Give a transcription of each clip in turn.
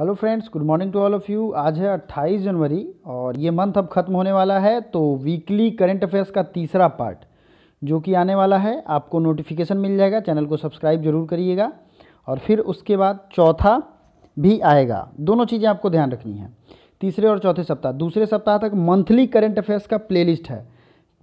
hello friends good morning to all of you आज है 28 जनवरी और ये मंथ अब ख़त्म होने वाला है तो वीकली करंट अफेयर्स का तीसरा पार्ट जो कि आने वाला है आपको नोटिफिकेशन मिल जाएगा चैनल को सब्सक्राइब जरूर करिएगा और फिर उसके बाद चौथा भी आएगा दोनों चीज़ें आपको ध्यान रखनी है तीसरे और चौथे सप्ताह दूसरे सप्ताह तक मंथली करंट अफेयर्स का प्लेलिस्ट है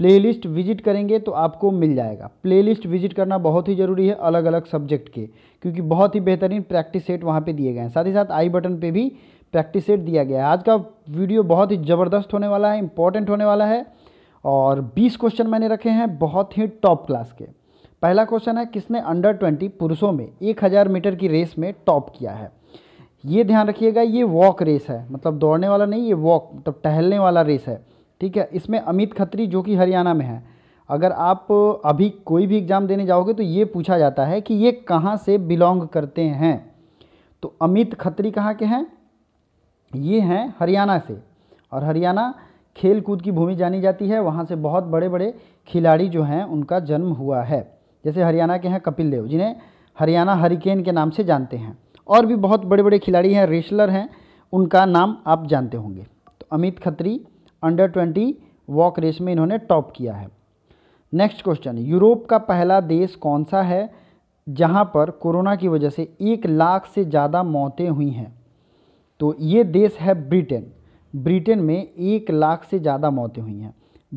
प्लेलिस्ट विजिट करेंगे तो आपको मिल जाएगा प्लेलिस्ट विजिट करना बहुत ही ज़रूरी है अलग अलग सब्जेक्ट के क्योंकि बहुत ही बेहतरीन प्रैक्टिस सेट वहाँ पे दिए गए हैं साथ ही साथ आई बटन पे भी प्रैक्टिस सेट दिया गया है आज का वीडियो बहुत ही ज़बरदस्त होने वाला है इंपॉर्टेंट होने वाला है और बीस क्वेश्चन मैंने रखे हैं बहुत ही टॉप क्लास के पहला क्वेश्चन है किसने अंडर ट्वेंटी पुरुषों में एक हज़ार मीटर की रेस में टॉप किया है ये ध्यान रखिएगा ये वॉक रेस है मतलब दौड़ने वाला नहीं ये वॉक मतलब टहलने वाला रेस है ठीक है इसमें अमित खत्री जो कि हरियाणा में है अगर आप अभी कोई भी एग्ज़ाम देने जाओगे तो ये पूछा जाता है कि ये कहाँ से बिलोंग करते हैं तो अमित खत्री कहाँ के हैं ये हैं हरियाणा से और हरियाणा खेल कूद की भूमि जानी जाती है वहाँ से बहुत बड़े बड़े खिलाड़ी जो हैं उनका जन्म हुआ है जैसे हरियाणा के हैं कपिल देव जिन्हें हरियाणा हरिकेन के नाम से जानते हैं और भी बहुत बड़े बड़े खिलाड़ी हैं रेसलर हैं उनका नाम आप जानते होंगे तो Amit Khatri under twenty walk race में इन्होंने टॉप किया है नेक्स्ट क्वेश्चन यूरोप का पहला देश कौन सा है जहां पर कोरोना की वजह से एक लाख से ज़्यादा मौतें हुई हैं तो ये देश है ब्रिटेन ब्रिटेन में एक लाख से ज़्यादा मौतें हुई हैं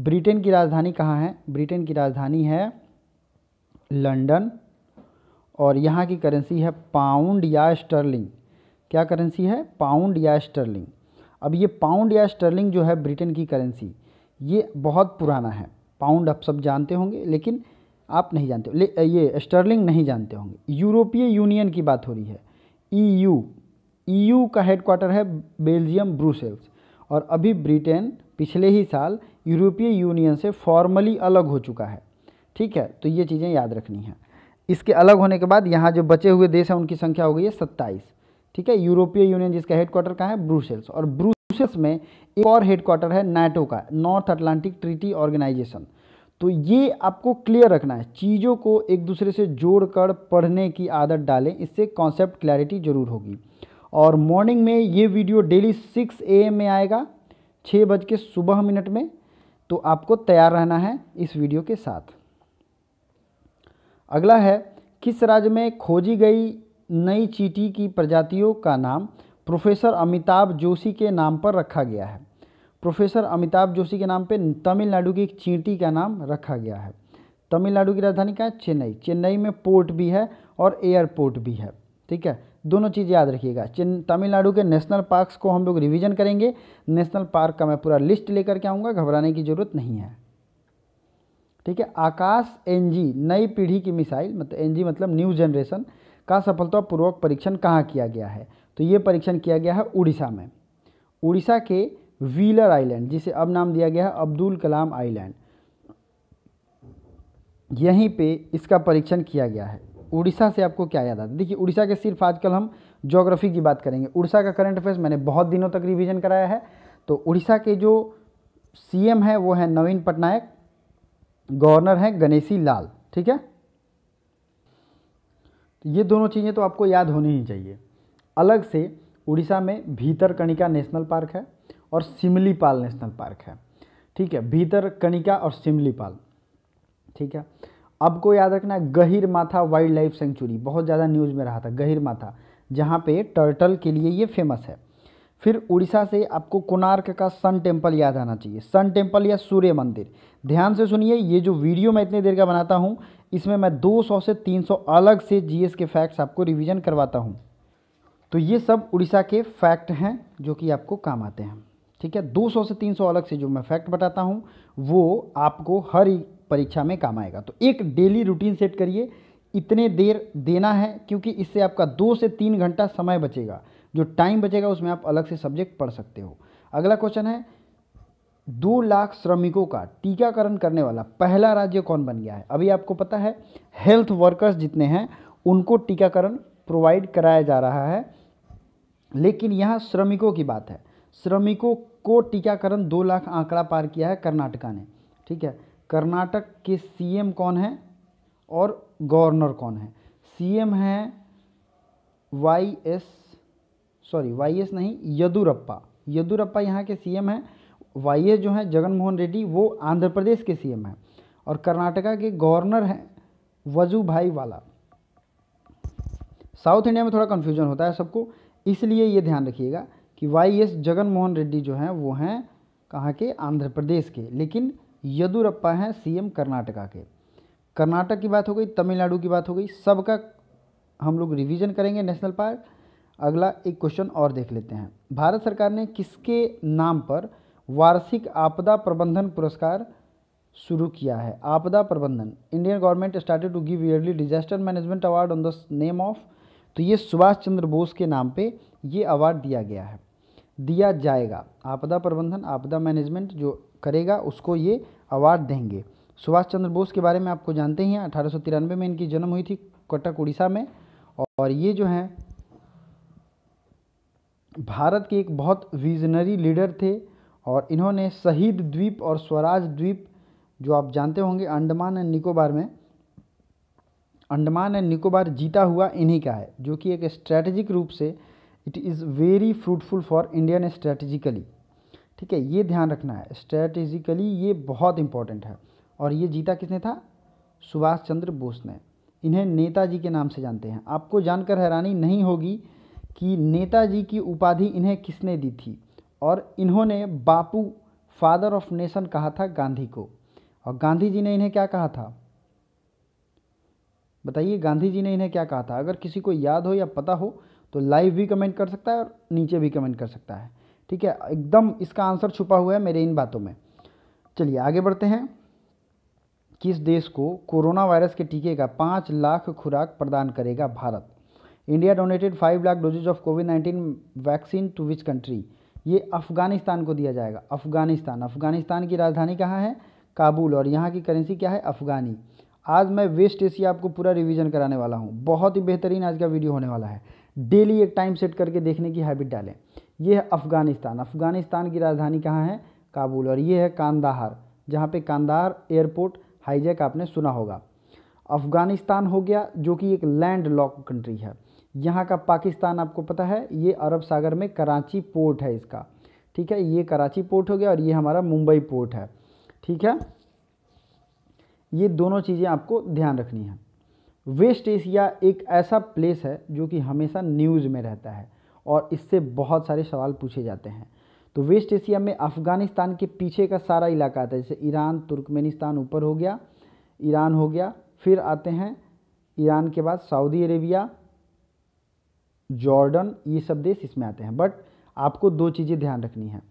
ब्रिटेन की राजधानी कहाँ है ब्रिटेन की राजधानी है लंडन और यहाँ की करेंसी है पाउंड या स्टर्लिंग क्या करेंसी है पाउंड या स्टर्लिंग अब ये पाउंड या स्टर्लिंग जो है ब्रिटेन की करेंसी ये बहुत पुराना है पाउंड आप सब जानते होंगे लेकिन आप नहीं जानते ले ये स्टर्लिंग नहीं जानते होंगे यूरोपीय यूनियन की बात हो रही है ईयू e ईयू e का हेडक्वार्टर है बेल्जियम ब्रूसेल्स और अभी ब्रिटेन पिछले ही साल यूरोपीय यूनियन से फॉर्मली अलग हो चुका है ठीक है तो ये चीज़ें याद रखनी है इसके अलग होने के बाद यहाँ जो बचे हुए देश हैं उनकी संख्या हो गई है सत्ताईस ठीक है यूरोपीय यूनियन जिसका हेडक्वार्टर कहाँ है ब्रूसेल्स और ब्रू यूएस में एक और हेडक्वार्टर है नाटो का नॉर्थ अटलांटिक ट्रीटी ऑर्गेनाइजेशन तो ये आपको क्लियर रखना है चीज़ों को एक दूसरे से जोड़कर पढ़ने की आदत डालें इससे कॉन्सेप्ट क्लैरिटी ज़रूर होगी और मॉर्निंग में ये वीडियो डेली सिक्स ए में आएगा छः बज के सुबह मिनट में तो आपको तैयार रहना है इस वीडियो के साथ अगला है किस राज्य में खोजी गई नई चीटी की प्रजातियों का नाम प्रोफेसर अमिताभ जोशी के नाम पर रखा गया है प्रोफेसर अमिताभ जोशी के नाम पर तमिलनाडु की एक चींटी का नाम रखा गया है तमिलनाडु की राजधानी क्या है चेन्नई चेन्नई में पोर्ट भी है और एयरपोर्ट भी है ठीक है दोनों चीज़ याद रखिएगा तमिलनाडु के नेशनल पार्क्स को हम लोग रिवीजन करेंगे नेशनल पार्क का मैं पूरा लिस्ट लेकर के आऊँगा घबराने की ज़रूरत नहीं है ठीक है आकाश एनजी नई पीढ़ी की मिसाइल मतलब एनजी मतलब न्यू जनरेशन का सफलतापूर्वक परीक्षण कहाँ किया गया है तो ये परीक्षण किया गया है उड़ीसा में उड़ीसा के व्हीलर आइलैंड जिसे अब नाम दिया गया है अब्दुल कलाम आइलैंड यहीं पे इसका परीक्षण किया गया है उड़ीसा से आपको क्या याद आता है देखिए उड़ीसा के सिर्फ आजकल हम जोग्राफी की बात करेंगे उड़ीसा का करंट अफेयर्स मैंने बहुत दिनों तक रिवीजन कराया है तो उड़ीसा के जो एम है वो है नवीन पटनायक गवर्नर हैं गणेशी लाल ठीक है ये दोनों चीज़ें तो आपको याद होनी ही चाहिए अलग से उड़ीसा में भीतरकणिका नेशनल पार्क है और सिमलीपाल नेशनल पार्क है ठीक है भीतरकणिका और सिमलीपाल ठीक है आपको याद रखना है गहिर माथा वाइल्ड लाइफ सेंचुरी बहुत ज़्यादा न्यूज़ में रहा था गहिर माथा जहाँ पे टर्टल के लिए ये फेमस है फिर उड़ीसा से आपको कोणार्क का सन टेम्पल याद आना चाहिए सन टेम्पल या सूर्य मंदिर ध्यान से सुनिए ये जो वीडियो मैं इतनी देर का बनाता हूँ इसमें मैं 200 से 300 अलग से जीएस के फैक्ट्स आपको रिवीजन करवाता हूँ तो ये सब उड़ीसा के फैक्ट हैं जो कि आपको काम आते हैं ठीक है 200 से 300 अलग से जो मैं फैक्ट बताता हूँ वो आपको हर परीक्षा में काम आएगा तो एक डेली रूटीन सेट करिए इतने देर देना है क्योंकि इससे आपका दो से तीन घंटा समय बचेगा जो टाइम बचेगा उसमें आप अलग से सब्जेक्ट पढ़ सकते हो अगला क्वेश्चन है दो लाख श्रमिकों का टीकाकरण करने वाला पहला राज्य कौन बन गया है अभी आपको पता है हेल्थ वर्कर्स जितने हैं उनको टीकाकरण प्रोवाइड कराया जा रहा है लेकिन यहाँ श्रमिकों की बात है श्रमिकों को टीकाकरण दो लाख आंकड़ा पार किया है कर्नाटका ने ठीक है कर्नाटक के सीएम कौन है और गवर्नर कौन है सीएम है Y S sorry Y S नहीं यदुरप्पा यदुरप्पा यहाँ के सीएम हैं वाई एस जो हैं जगनमोहन रेड्डी वो आंध्र प्रदेश के सीएम हैं और कर्नाटका के गवर्नर हैं वजू भाई वाला साउथ इंडिया में थोड़ा कन्फ्यूजन होता है सबको इसलिए ये ध्यान रखिएगा कि वाई एस जगन मोहन रेड्डी जो हैं वो हैं कहाँ के आंध्र प्रदेश के लेकिन यदुरप्पा हैं सीएम कर्नाटका के कर्नाटक की बात हो गई तमिलनाडु की बात हो गई सबका हम लोग रिवीजन करेंगे नेशनल पार्क अगला एक क्वेश्चन और देख लेते हैं भारत सरकार ने किसके नाम पर वार्षिक आपदा प्रबंधन पुरस्कार शुरू किया है आपदा प्रबंधन Indian government started to give yearly disaster management award on the name of तो ये सुभाष चंद्र बोस के नाम पे ये अवार्ड दिया गया है दिया जाएगा आपदा प्रबंधन आपदा मैनेजमेंट जो करेगा उसको ये अवार्ड देंगे सुभाष चंद्र बोस के बारे में आपको जानते ही हैं अठारह में इनकी जन्म हुई थी कटक उड़ीसा में और ये जो हैं भारत के एक बहुत विजनरी लीडर थे और इन्होंने शहीद द्वीप और स्वराज द्वीप जो आप जानते होंगे अंडमान एंड निकोबार में अंडमान एंड निकोबार जीता हुआ इन्हीं का है जो कि एक स्ट्रैटेजिक रूप से it is very fruitful for Indian strategically ठीक है ये ध्यान रखना है स्ट्रैटेजिकली ये बहुत इंपॉर्टेंट है और ये जीता किसने था सुभाष चंद्र बोस ने इन्हें नेताजी के नाम से जानते हैं आपको जानकर हैरानी नहीं होगी कि नेताजी की उपाधि इन्हें किसने दी थी और इन्होंने बापू फादर ऑफ नेशन कहा था गांधी को और गांधी जी ने इन्हें क्या कहा था बताइए गांधी जी ने इन्हें क्या कहा था अगर किसी को याद हो या पता हो तो लाइव भी कमेंट कर सकता है और नीचे भी कमेंट कर सकता है ठीक है एकदम इसका आंसर छुपा हुआ है मेरे इन बातों में चलिए आगे बढ़ते हैं किस देश को कोरोना वायरस के टीके का पाँच लाख खुराक प्रदान करेगा Bharat India donated five lakh doses of covid nineteen vaccine to which country ये अफ़गानिस्तान को दिया जाएगा अफ़गानिस्तान अफ़गानिस्तान की राजधानी कहाँ है काबुल और यहाँ की करेंसी क्या है अफ़गानी आज मैं वेस्ट एशिया आपको पूरा रिवीजन कराने वाला हूँ बहुत ही बेहतरीन आज का वीडियो होने वाला है डेली एक टाइम सेट करके देखने की हैबिट डालें ये है अफ़गानिस्तान अफ़गानिस्तान की राजधानी कहाँ है काबुल और ये है कांदाहार जहाँ पे कांदाहार एयरपोर्ट हाईजैक आपने सुना होगा अफ़गानिस्तान हो गया जो कि एक लैंड लॉक कंट्री है यहाँ का पाकिस्तान आपको पता है ये अरब सागर में कराची पोर्ट है इसका ठीक है ये कराची पोर्ट हो गया और ये हमारा मुंबई पोर्ट है ठीक है ये दोनों चीज़ें आपको ध्यान रखनी है वेस्ट एशिया एक ऐसा प्लेस है जो कि हमेशा न्यूज़ में रहता है और इससे बहुत सारे सवाल पूछे जाते हैं तो वेस्ट एशिया में अफ़गानिस्तान के पीछे का सारा इलाका आता है जैसे ईरान तुर्कमेनिस्तान ऊपर हो गया ईरान हो गया फिर आते हैं ईरान के बाद सऊदी अरेबिया जॉर्डन ये सब देश इसमें आते हैं बट आपको दो चीज़ें ध्यान रखनी है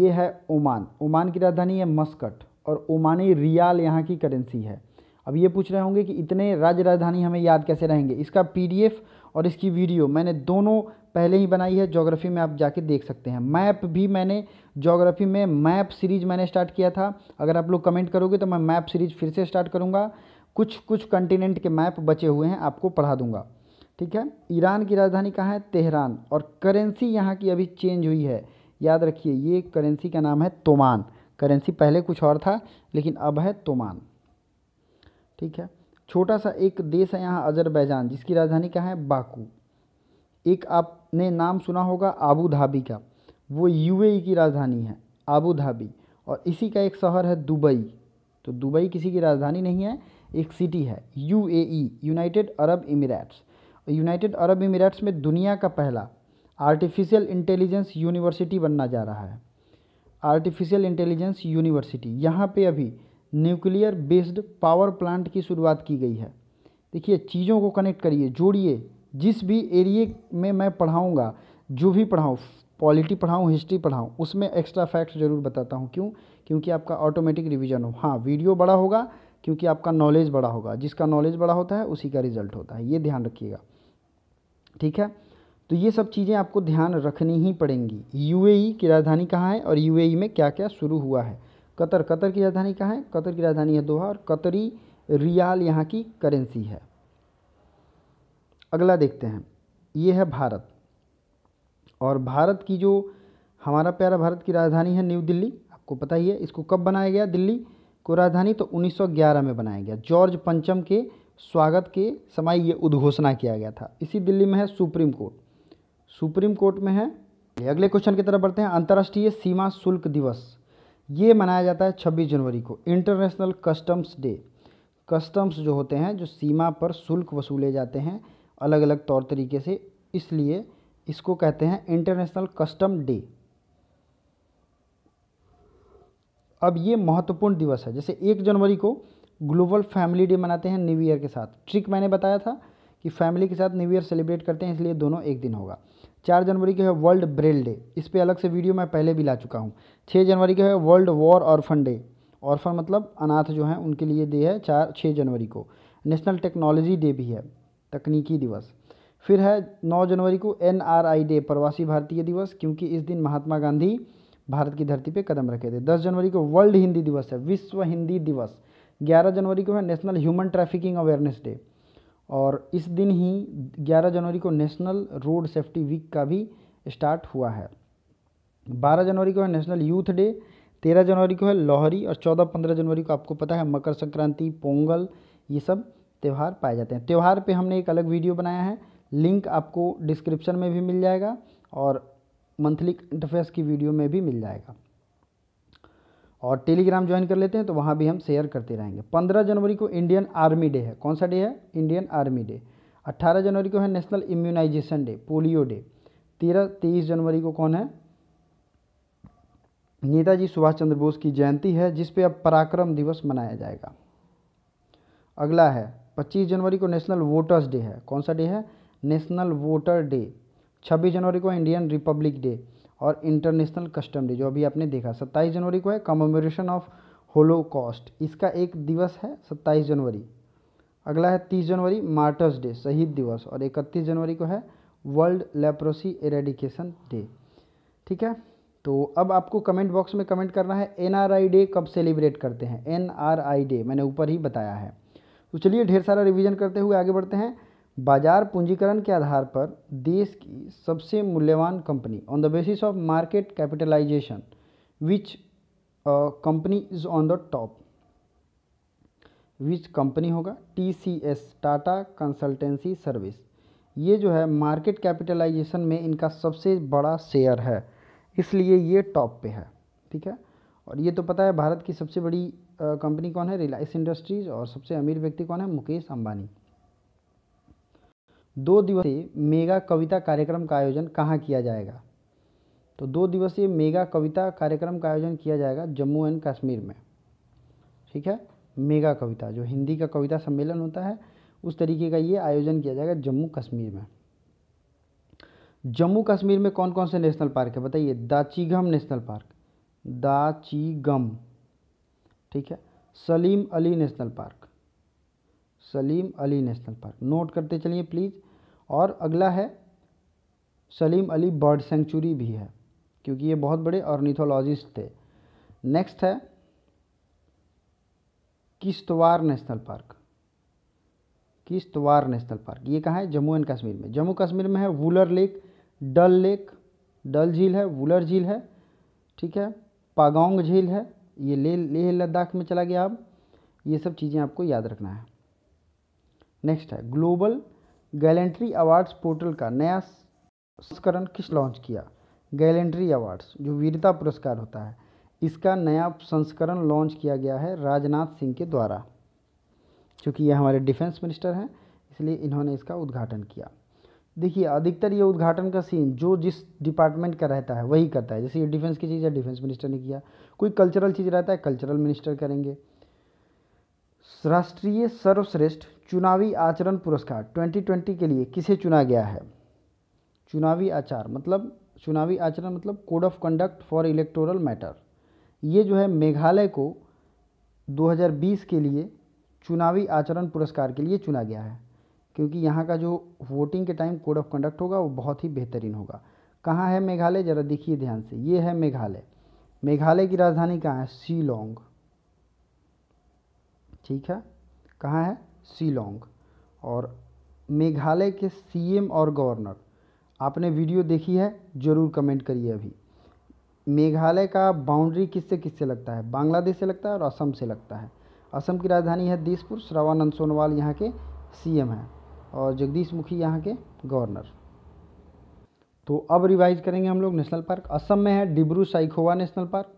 ये है ओमान ओमान की राजधानी है मस्कट और ओमानी रियाल यहाँ की करेंसी है अब ये पूछ रहे होंगे कि इतने राज्य राजधानी हमें याद कैसे रहेंगे इसका पीडीएफ और इसकी वीडियो मैंने दोनों पहले ही बनाई है जोग्राफ़ी में आप जाके देख सकते हैं मैप भी मैंने जोग्राफ़ी में मैप सीरीज मैंने स्टार्ट किया था अगर आप लोग कमेंट करोगे तो मैं मैप सीरीज फिर से स्टार्ट करूँगा कुछ कुछ कंटिनेंट के मैप बचे हुए हैं आपको पढ़ा दूँगा ठीक है ईरान की राजधानी कहाँ है तेहरान और करेंसी यहाँ की अभी चेंज हुई है याद रखिए ये करेंसी का नाम है तोमान करेंसी पहले कुछ और था लेकिन अब है तोमान ठीक है छोटा सा एक देश है यहाँ अजरबैजान जिसकी राजधानी क्या है बाकू एक आपने नाम सुना होगा आबू धाबी का वो यूएई की राजधानी है आबू धाबी और इसी का एक शहर है दुबई तो दुबई किसी की राजधानी नहीं है एक सिटी है UAE United Arab Emirates United Arab Emirates में दुनिया का पहला आर्टिफिशियल इंटेलिजेंस यूनिवर्सिटी बनना जा रहा है आर्टिफिशियल इंटेलिजेंस यूनिवर्सिटी यहाँ पे अभी न्यूक्लियर बेस्ड पावर प्लांट की शुरुआत की गई है देखिए चीज़ों को कनेक्ट करिए जोड़िए जिस भी एरिए में मैं पढ़ाऊँगा जो भी पढ़ाऊँ पॉलिटी पढ़ाऊँ हिस्ट्री पढ़ाऊँ उसमें एक्स्ट्रा फैक्ट्स ज़रूर बताता हूँ क्यों क्योंकि आपका ऑटोमेटिक रिविज़न हो हाँ वीडियो बड़ा होगा क्योंकि आपका नॉलेज बड़ा होगा जिसका नॉलेज बड़ा होता है उसी का रिजल्ट होता है ये ध्यान रखिएगा ठीक है तो ये सब चीज़ें आपको ध्यान रखनी ही पड़ेंगी यूएई की राजधानी कहाँ है और यूएई में क्या क्या शुरू हुआ है कतर कतर की राजधानी कहाँ है कतर की राजधानी है दोहा और कतरी रियाल यहाँ की करेंसी है अगला देखते हैं ये है भारत और भारत की जो हमारा प्यारा भारत की राजधानी है न्यू दिल्ली आपको पता ही है इसको कब बनाया गया दिल्ली को राजधानी तो 1911 में बनाया गया जॉर्ज पंचम के स्वागत के समय ये उद्घोषणा किया गया था इसी दिल्ली में है सुप्रीम कोर्ट सुप्रीम कोर्ट में है अगले क्वेश्चन की तरफ बढ़ते हैं अंतर्राष्ट्रीय सीमा शुल्क दिवस ये मनाया जाता है छब्बीस जनवरी को इंटरनेशनल कस्टम्स डे कस्टम्स जो होते हैं जो सीमा पर शुल्क वसूले जाते हैं अलग अलग तौर तरीके से इसलिए इसको कहते हैं इंटरनेशनल कस्टम डे अब ये महत्वपूर्ण दिवस है जैसे एक जनवरी को ग्लोबल फैमिली डे मनाते हैं न्यू ईयर के साथ ट्रिक मैंने बताया था कि फैमिली के साथ न्यू ईयर सेलिब्रेट करते हैं इसलिए दोनों एक दिन होगा चार जनवरी का है वर्ल्ड ब्रेल डे इस पर अलग से वीडियो मैं पहले भी ला चुका हूँ छः जनवरी का है world war orphan day orphan मतलब अनाथ जो हैं उनके लिए डे है चार छः जनवरी को नेशनल टेक्नोलॉजी डे भी है तकनीकी दिवस फिर है नौ जनवरी को एन आर आई डे प्रवासी भारतीय दिवस क्योंकि इस दिन महात्मा गांधी भारत की धरती पर कदम रखे थे दस जनवरी को वर्ल्ड हिंदी दिवस है विश्व हिंदी दिवस ग्यारह जनवरी को है national human trafficking awareness day और इस दिन ही 11 जनवरी को नेशनल रोड सेफ्टी वीक का भी स्टार्ट हुआ है 12 जनवरी को है नेशनल यूथ डे 13 जनवरी को है लोहरी और 14-15 जनवरी को आपको पता है मकर संक्रांति पोंगल ये सब त्यौहार पाए जाते हैं त्यौहार पे हमने एक अलग वीडियो बनाया है लिंक आपको डिस्क्रिप्शन में भी मिल जाएगा और मंथली इंटरफेस की वीडियो में भी मिल जाएगा और टेलीग्राम ज्वाइन कर लेते हैं तो वहाँ भी हम शेयर करते रहेंगे पंद्रह जनवरी को इंडियन आर्मी डे है कौन सा डे है इंडियन आर्मी डे अट्ठारह जनवरी को है national immunisation day polio day तेरह तेईस जनवरी को कौन है नेताजी सुभाष चंद्र बोस की जयंती है जिसपे अब पराक्रम दिवस मनाया जाएगा अगला है पच्चीस जनवरी को नेशनल वोटर्स डे है कौन सा डे है नेशनल वोटर डे छब्बीस जनवरी को इंडियन रिपब्लिक डे और इंटरनेशनल कस्टम डे जो अभी आपने देखा सत्ताईस जनवरी को है कमोमोरेशन ऑफ होलोकॉस्ट इसका एक दिवस है सत्ताईस जनवरी अगला है तीस जनवरी मार्टर्स डे शहीद दिवस और इकतीस जनवरी को है वर्ल्ड लेप्रोसी एरेडिकेशन डे ठीक है तो अब आपको कमेंट बॉक्स में कमेंट करना है एन आर आई डे कब सेलिब्रेट करते हैं एन आर आई डे मैंने ऊपर ही बताया है तो चलिए ढेर सारा रिवीजन करते हुए आगे बढ़ते हैं बाजार पूंजीकरण के आधार पर देश की सबसे मूल्यवान company on the basis of market capitalisation which company is on the top which company होगा T C S Tata consultancy service ये जो है मार्केट कैपिटलाइजेशन में इनका सबसे बड़ा शेयर है इसलिए ये टॉप पे है ठीक है और ये तो पता है भारत की सबसे बड़ी कंपनी uh, कौन है रिलायंस इंडस्ट्रीज़ और सबसे अमीर व्यक्ति कौन है मुकेश अंबानी दो दिवसीय मेगा कविता कार्यक्रम का आयोजन कहाँ किया जाएगा तो दो दिवसीय मेगा कविता कार्यक्रम का आयोजन किया जाएगा जम्मू एंड कश्मीर में ठीक है मेगा कविता जो हिंदी का कविता सम्मेलन होता है उस तरीके का ये आयोजन किया जाएगा जम्मू कश्मीर में जम्मू कश्मीर में कौन कौन से नेशनल पार्क है बताइए दाचीगम नेशनल पार्क दाचीगम ठीक है Salim Ali national park Salim Ali national park note करते चलिए प्लीज़ और अगला है सलीम अली बर्ड सेंचुरी भी है क्योंकि ये बहुत बड़े ऑर्निथोलॉजिस्ट थे नेक्स्ट है Kishtwar national park Kishtwar national park ये कहाँ है जम्मू एंड कश्मीर में जम्मू कश्मीर में है वुलर लेक डल लेक डल झील है वुलर झील है ठीक है पागोंग झील है ये ले लेह लद्दाख में चला गया अब ये सब चीज़ें आपको याद रखना है नेक्स्ट है ग्लोबल गैलेंट्री अवार्ड्स पोर्टल का नया संस्करण किस लॉन्च किया गैलेंट्री अवार्ड्स जो वीरता पुरस्कार होता है इसका नया संस्करण लॉन्च किया गया है राजनाथ सिंह के द्वारा चूँकि ये हमारे डिफेंस मिनिस्टर हैं इसलिए इन्होंने इसका उद्घाटन किया देखिए अधिकतर ये उद्घाटन का सीन जो जिस डिपार्टमेंट का रहता है वही करता है जैसे ये डिफेंस की चीज़ है डिफेंस मिनिस्टर ने किया कोई कल्चरल चीज़ रहता है कल्चरल मिनिस्टर करेंगे राष्ट्रीय सर्वश्रेष्ठ चुनावी आचरण पुरस्कार 2020 के लिए किसे चुना गया है चुनावी आचार मतलब चुनावी आचरण मतलब code of conduct for electoral matter ये जो है मेघालय को 2020 के लिए चुनावी आचरण पुरस्कार के लिए चुना गया है क्योंकि यहाँ का जो वोटिंग के टाइम कोड ऑफ कंडक्ट होगा वो बहुत ही बेहतरीन होगा कहाँ है मेघालय ज़रा देखिए ध्यान से ये है मेघालय मेघालय की राजधानी कहाँ है शिलोंग ठीक है कहाँ है शिलोंग और मेघालय के सीएम और गवर्नर आपने वीडियो देखी है ज़रूर कमेंट करिए अभी मेघालय का बाउंड्री किससे किससे लगता है बांग्लादेश से लगता है और असम से लगता है असम की राजधानी है दिसपुर श्रवानंद सोनोवाल यहाँ के सीएम हैं और जगदीश मुखी यहाँ के गवर्नर तो अब रिवाइज करेंगे हम लोग नेशनल पार्क असम में है Dibru Saikhowa national park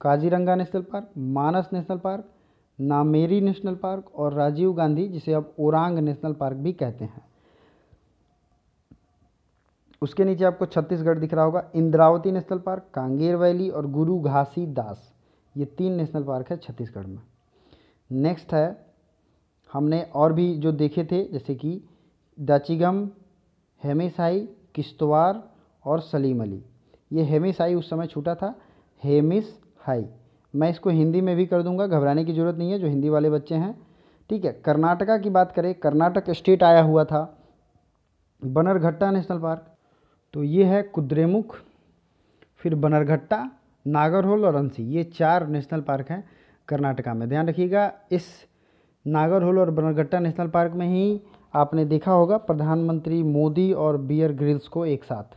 Kaziranga national park Manas national park Nameri national park और राजीव गांधी जिसे अब ओरांग नेशनल पार्क भी कहते हैं उसके नीचे आपको छत्तीसगढ़ दिख रहा होगा Indravati national park Kanger valley और गुरु घासी दास ये तीन नेशनल पार्क है छत्तीसगढ़ में नेक्स्ट है हमने और भी जो देखे थे जैसे कि दाचीगम हेमेसाई किश्तवाड़ और सलीम अली ये हेमिस हाई उस समय छूटा था हेमिस हाई मैं इसको हिंदी में भी कर दूंगा घबराने की ज़रूरत नहीं है जो हिंदी वाले बच्चे हैं ठीक है कर्नाटका की बात करें कर्नाटक स्टेट आया हुआ था बनरघट्टा नेशनल पार्क तो ये है कुद्रेमुख फिर बनरघट्टा नागरहोल और अंसी ये चार नेशनल पार्क हैं कर्नाटका में ध्यान रखिएगा इस नागरहोल और बनरघट्टा नेशनल पार्क में ही आपने देखा होगा प्रधानमंत्री मोदी और बियर ग्रिल्स को एक साथ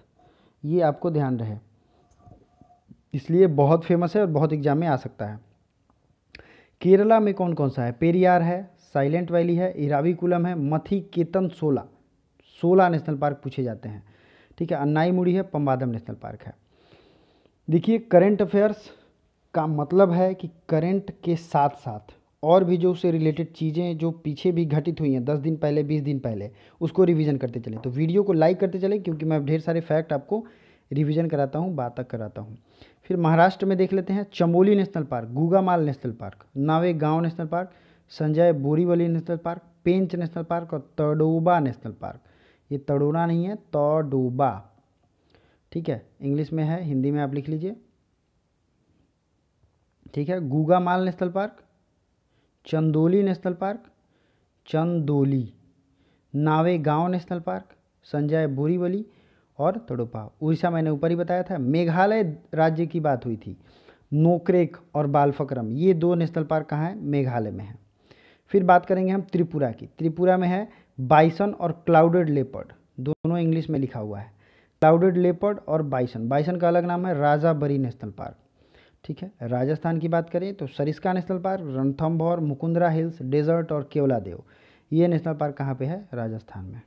ये आपको ध्यान रहे इसलिए बहुत फेमस है और बहुत एग्जाम में आ सकता है केरला में कौन कौन सा है पेरियार है साइलेंट वैली है इराविकुलम है मथी केतन सोला सोला नेशनल पार्क पूछे जाते हैं ठीक है अन्नाईमुड़ी है पम्बादम नेशनल पार्क है देखिए करेंट अफेयर्स का मतलब है कि करंट के साथ साथ और भी जो उससे रिलेटेड चीज़ें जो पीछे भी घटित हुई हैं दस दिन पहले बीस दिन पहले उसको रिवीजन करते चलें तो वीडियो को लाइक करते चलें क्योंकि मैं ढेर सारे फैक्ट आपको रिवीजन कराता हूँ बात तक कराता हूँ फिर महाराष्ट्र में देख लेते हैं Chamoli national park Gugamal national park Nave Gaon national park Sanjay Borivali national park Pench national park और तड़ोबा नेशनल पार्क ये तड़ोना नहीं है तड़ोबा ठीक है इंग्लिश में है हिंदी में आप लिख लीजिए ठीक है Gugamal national park Chandoli national park Chandoli Nave Gaon national park Sanjay Borivali और तड़ोपा उड़ीसा मैंने ऊपर ही बताया था मेघालय राज्य की बात हुई थी नोकरेक और बालफक्रम ये दो नेशनल पार्क कहाँ हैं मेघालय में है फिर बात करेंगे हम त्रिपुरा की त्रिपुरा में है बाइसन और क्लाउडेड लेपर्ड दोनों इंग्लिश में लिखा हुआ है क्लाउडेड लेपर्ड और बाइसन बाइसन का अलग नाम है राजा बरी नेशनल पार्क ठीक है राजस्थान की बात करें तो Sariska national park Ranthambore Mukundra hills desert और केवला देव ये नेशनल पार्क कहाँ पे है राजस्थान में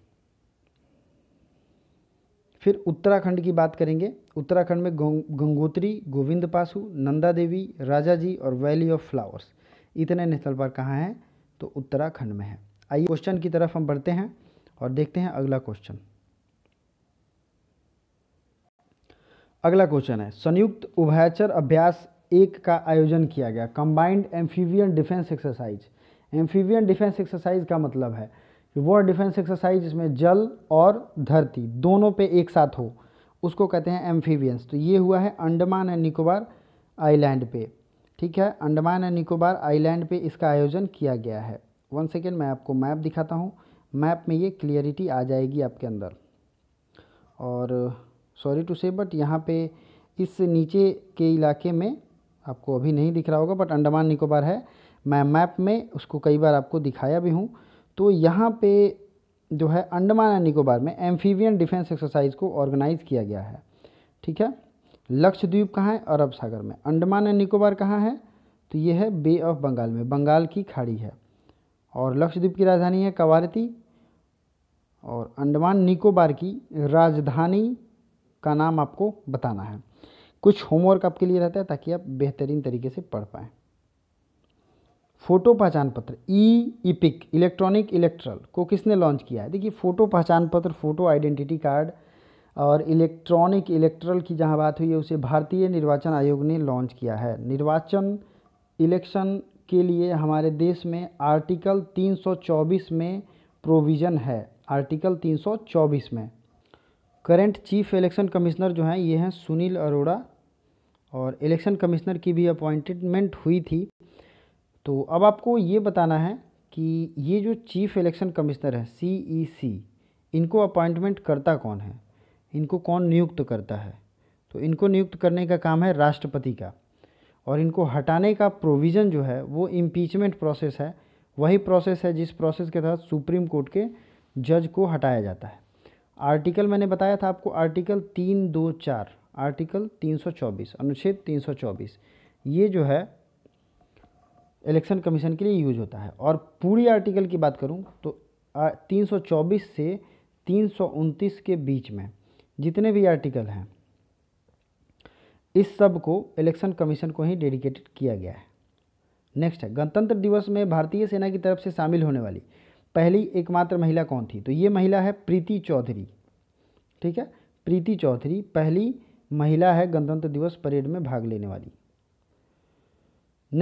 फिर उत्तराखंड की बात करेंगे उत्तराखंड में गंगोत्री गोविंद पासू नंदा देवी राजा जी और वैली ऑफ फ्लावर्स इतने स्थल पर कहाँ हैं तो उत्तराखंड में है आइए क्वेश्चन की तरफ हम बढ़ते हैं और देखते हैं अगला क्वेश्चन अगला क्वेश्चन है संयुक्त उभयचर अभ्यास एक का आयोजन किया गया combined amphibian defence exercise amphibian defence exercise का मतलब है वो डिफेंस एक्सरसाइज जिसमें जल और धरती दोनों पे एक साथ हो उसको कहते हैं एम्फीबियंस तो ये हुआ है अंडमान एंड निकोबार आइलैंड पे ठीक है अंडमान एंड निकोबार आइलैंड पे इसका आयोजन किया गया है वन सेकेंड मैं आपको मैप दिखाता हूँ मैप में ये क्लियरिटी आ जाएगी आपके अंदर और सॉरी टू से बट यहाँ पे इस नीचे के इलाके में आपको अभी नहीं दिख रहा होगा बट अंडमान निकोबार है मैं मैप में उसको कई बार आपको दिखाया भी हूँ तो यहाँ पे जो है अंडमान एंड निकोबार में एम्फीवियन डिफेंस एक्सरसाइज को ऑर्गेनाइज़ किया गया है ठीक है लक्षद्वीप कहाँ है अरब सागर में अंडमान एंड निकोबार कहाँ है तो ये है बे ऑफ बंगाल में बंगाल की खाड़ी है और लक्षद्वीप की राजधानी है कवारती और अंडमान निकोबार की राजधानी का नाम आपको बताना है कुछ होमवर्क आपके लिए रहता है ताकि आप बेहतरीन तरीके से पढ़ पाएँ फोटो पहचान पत्र ई इपिक इलेक्ट्रॉनिक इलेक्ट्रल को किसने लॉन्च किया है देखिए फ़ोटो पहचान पत्र फ़ोटो आइडेंटिटी कार्ड और इलेक्ट्रॉनिक इलेक्ट्रल की जहाँ बात हुई है उसे भारतीय निर्वाचन आयोग ने लॉन्च किया है निर्वाचन इलेक्शन के लिए हमारे देश में आर्टिकल 324 में प्रोविज़न है आर्टिकल 324 में करंट चीफ इलेक्शन कमिश्नर जो हैं ये हैं सुनील अरोड़ा और इलेक्शन कमिश्नर की भी अपॉइंटमेंट हुई थी तो अब आपको ये बताना है कि ये जो चीफ इलेक्शन कमिश्नर है सी ई सी इनको अपॉइंटमेंट करता कौन है इनको कौन नियुक्त करता है तो इनको नियुक्त करने का काम है राष्ट्रपति का और इनको हटाने का प्रोविज़न जो है वो इम्पीचमेंट प्रोसेस है वही प्रोसेस है जिस प्रोसेस के तहत सुप्रीम कोर्ट के जज को हटाया जाता है आर्टिकल मैंने बताया था आपको आर्टिकल तीन दो चार आर्टिकल तीन सौ चौबीस अनुच्छेद तीन सौ चौबीस ये जो है इलेक्शन कमीशन के लिए यूज होता है और पूरी आर्टिकल की बात करूँ तो तीन सौ चौबीस से तीन सौ उनतीस के बीच में जितने भी आर्टिकल हैं इस सब को इलेक्शन कमीशन को ही डेडिकेटेड किया गया है नेक्स्ट है गणतंत्र दिवस में भारतीय सेना की तरफ से शामिल होने वाली पहली एकमात्र महिला कौन थी तो ये महिला है प्रीति चौधरी ठीक है प्रीति चौधरी पहली महिला है गणतंत्र दिवस परेड में भाग लेने वाली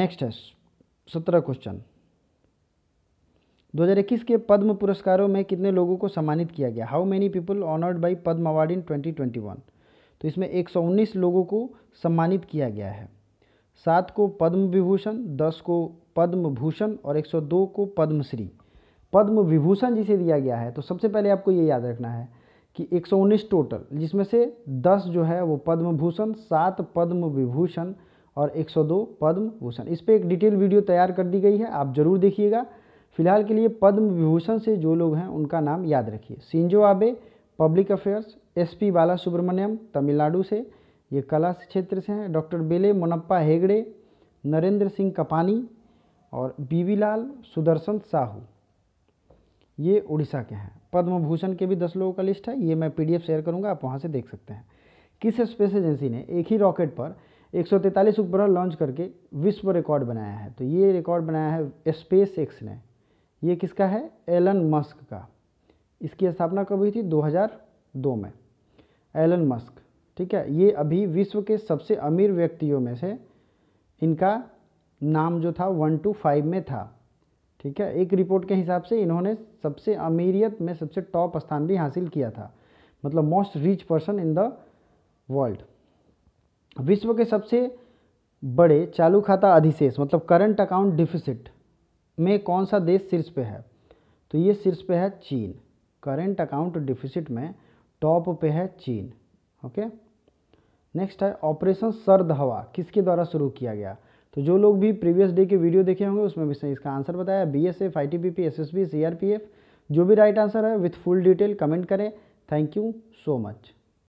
नेक्स्ट है सत्रह क्वेश्चन 2021 के पद्म पुरस्कारों में कितने लोगों को सम्मानित किया गया how many people honoured by Padma award in 2021 तो इसमें 119 लोगों को सम्मानित किया गया है सात को पद्म विभूषण दस को पद्म भूषण और 102 को पद्मश्री पद्म विभूषण जिसे दिया गया है तो सबसे पहले आपको ये याद रखना है कि 119 टोटल जिसमें से 10 जो है वो पद्म भूषण सात पद्म विभूषण और 102 पद्म भूषण इस पर एक डिटेल वीडियो तैयार कर दी गई है आप ज़रूर देखिएगा फिलहाल के लिए पद्म विभूषण से जो लोग हैं उनका नाम याद रखिए Shinzo Abe public affairs S P Bala Subrahmanyam Tamil Nadu से ये कला क्षेत्र से हैं डॉक्टर बेले मोनप्पा हेगड़े नरेंद्र सिंह कपानी और बीवी लाल सुदर्शन साहू ये उड़ीसा के हैं पद्म भूषण के भी दस लोगों का लिस्ट है ये मैं पीडीएफ शेयर करूँगा आप वहाँ से देख सकते हैं किस स्पेस एजेंसी ने एक ही रॉकेट पर एक सौ तैंतालीस उपग्रह लॉन्च करके विश्व रिकॉर्ड बनाया है तो ये रिकॉर्ड बनाया है स्पेस एक्स ने ये किसका है एलन मस्क का इसकी स्थापना कब हुई थी 2002 में एलन मस्क ठीक है ये अभी विश्व के सबसे अमीर व्यक्तियों में से इनका नाम जो था वन टू फाइव में था ठीक है एक रिपोर्ट के हिसाब से इन्होंने सबसे अमीरियत में सबसे टॉप स्थान भी हासिल किया था मतलब most rich person in the world विश्व के सबसे बड़े चालू खाता अधिशेष मतलब करंट अकाउंट डिफिसिट में कौन सा देश शीर्ष पे है तो ये शीर्ष पे है चीन करंट अकाउंट डिफिसिट में टॉप पे है चीन ओके नेक्स्ट है ऑपरेशन सर्द हवा किसके द्वारा शुरू किया गया तो जो लोग भी प्रीवियस डे के वीडियो देखे होंगे उसमें भी इसका आंसर बताया B S F I T B P S S B C R P F जो भी राइट आंसर है विथ फुल डिटेल कमेंट करें थैंक यू सो मच